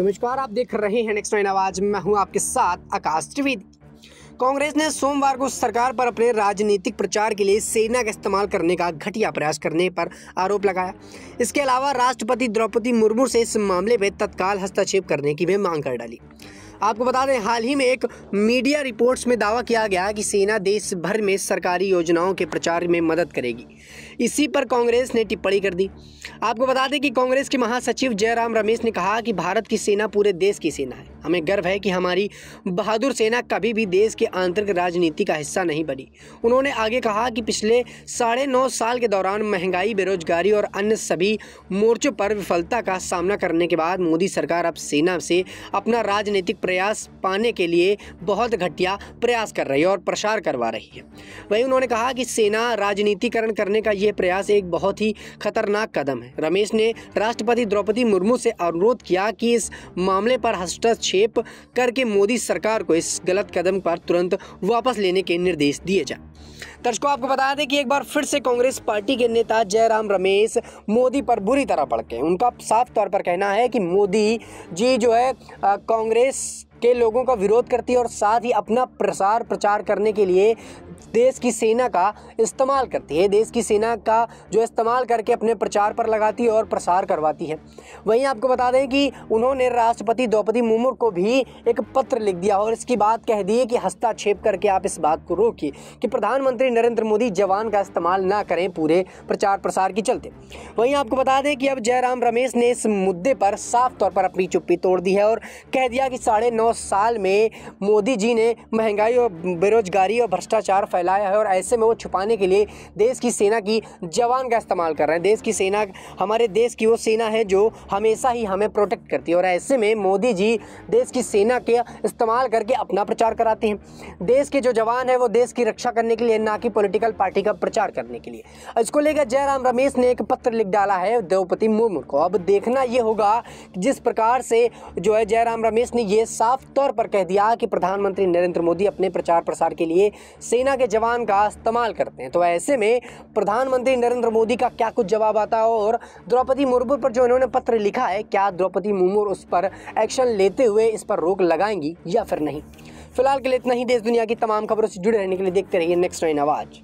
नमस्कार आप देख रहे हैं नेक्स्ट नाइन आवाज मैं हूं आपके साथ आकाश त्रिवेदी कांग्रेस ने सोमवार को सरकार पर अपने राजनीतिक प्रचार के लिए सेना का इस्तेमाल करने का घटिया प्रयास करने पर आरोप लगाया इसके अलावा राष्ट्रपति द्रौपदी मुर्मू से इस मामले में तत्काल हस्तक्षेप करने की भी मांग कर डाली आपको बता दें हाल ही में एक मीडिया रिपोर्ट्स में दावा किया गया कि सेना देश भर में सरकारी योजनाओं के प्रचार में मदद करेगी इसी पर कांग्रेस ने टिप्पणी कर दी आपको बता दें कि कांग्रेस के महासचिव जयराम रमेश ने कहा कि भारत की सेना पूरे देश की सेना है हमें गर्व है कि हमारी बहादुर सेना कभी भी देश के आंतरिक राजनीति का हिस्सा नहीं बनी उन्होंने आगे कहा कि पिछले साढ़े नौ साल के दौरान महंगाई बेरोजगारी और अन्य सभी मोर्चों पर विफलता का सामना करने के बाद मोदी सरकार अब सेना से अपना राजनीतिक प्रयास पाने के लिए बहुत घटिया प्रयास कर रही है और प्रसार करवा रही है वहीं उन्होंने कहा कि सेना राजनीतिकरण करने का यह प्रयास एक बहुत ही खतरनाक कदम है रमेश ने राष्ट्रपति द्रौपदी मुर्मू से अनुरोध किया कि इस मामले पर हस्तक्षेप हस्तक्षेप करके मोदी सरकार को इस गलत कदम पर तुरंत वापस लेने के निर्देश दिए जाए दर्शकों आपको बता दें कि एक बार फिर से कांग्रेस पार्टी के नेता जयराम रमेश मोदी पर बुरी तरह पड़ गए उनका साफ तौर पर कहना है कि मोदी जी जो है कांग्रेस के लोगों का विरोध करती है और साथ ही अपना प्रसार प्रचार करने के लिए देश की सेना का इस्तेमाल करती है देश की सेना का जो इस्तेमाल करके अपने प्रचार पर लगाती है और प्रसार करवाती है वहीं आपको बता दें कि उन्होंने राष्ट्रपति द्रौपदी मुर्मू को भी एक पत्र लिख दिया और इसकी बात कह दी है कि हस्ताक्षेप करके आप इस बात को रोकिए कि प्रधानमंत्री नरेंद्र मोदी जवान का इस्तेमाल ना करें पूरे प्रचार प्रसार के चलते वहीं आपको बता दें कि अब जयराम रमेश ने इस मुद्दे पर साफ तौर पर अपनी चुप्पी तोड़ दी है और कह दिया कि साढ़े नौ नौ साल में मोदी जी ने महंगाई और बेरोजगारी और भ्रष्टाचार फैलाया है और ऐसे में वो छुपाने के लिए देश की सेना की जवान का इस्तेमाल कर रहे हैं देश की सेना हमारे देश की वो सेना है जो हमेशा ही हमें प्रोटेक्ट करती है और ऐसे में मोदी जी देश की सेना के इस्तेमाल करके अपना प्रचार कराते हैं देश के जो जवान हैं वो देश की रक्षा करने के लिए ना कि पोलिटिकल पार्टी का प्रचार करने के लिए इसको लेकर जयराम रमेश ने एक पत्र लिख डाला है द्रौपदी मुर्मू को अब देखना ये होगा जिस प्रकार से जो है जयराम रमेश ने ये साफ साफ तौर पर कह दिया कि प्रधानमंत्री नरेंद्र मोदी अपने प्रचार प्रसार के लिए सेना के जवान का इस्तेमाल करते हैं तो ऐसे में प्रधानमंत्री नरेंद्र मोदी का क्या कुछ जवाब आता है और द्रौपदी मुर्मू पर जो इन्होंने पत्र लिखा है क्या द्रौपदी मुर्मू उस पर एक्शन लेते हुए इस पर रोक लगाएंगी या फिर नहीं फिलहाल के लिए इतना ही देश दुनिया की तमाम खबरों से जुड़े रहने के लिए देखते रहिए नेक्स्ट नाइन आवाज़